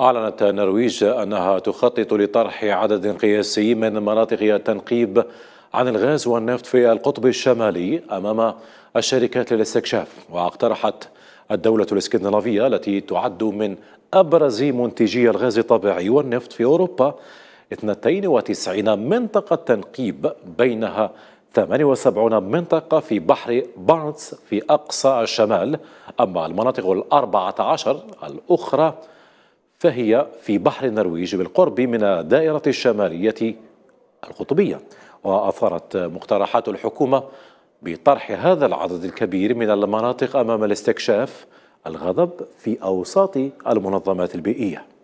أعلنت النرويج أنها تخطط لطرح عدد قياسي من مناطق التنقيب عن الغاز والنفط في القطب الشمالي أمام الشركات للاستكشاف واقترحت الدولة الاسكندنافية التي تعد من أبرز منتجي الغاز الطبيعي والنفط في أوروبا 92 منطقة تنقيب بينها 78 منطقة في بحر بارنس في أقصى الشمال أما المناطق الأربعة عشر الأخرى فهي في بحر النرويج بالقرب من الدائرة الشمالية القطبية وأثارت مقترحات الحكومة بطرح هذا العدد الكبير من المناطق أمام الاستكشاف الغضب في أوساط المنظمات البيئية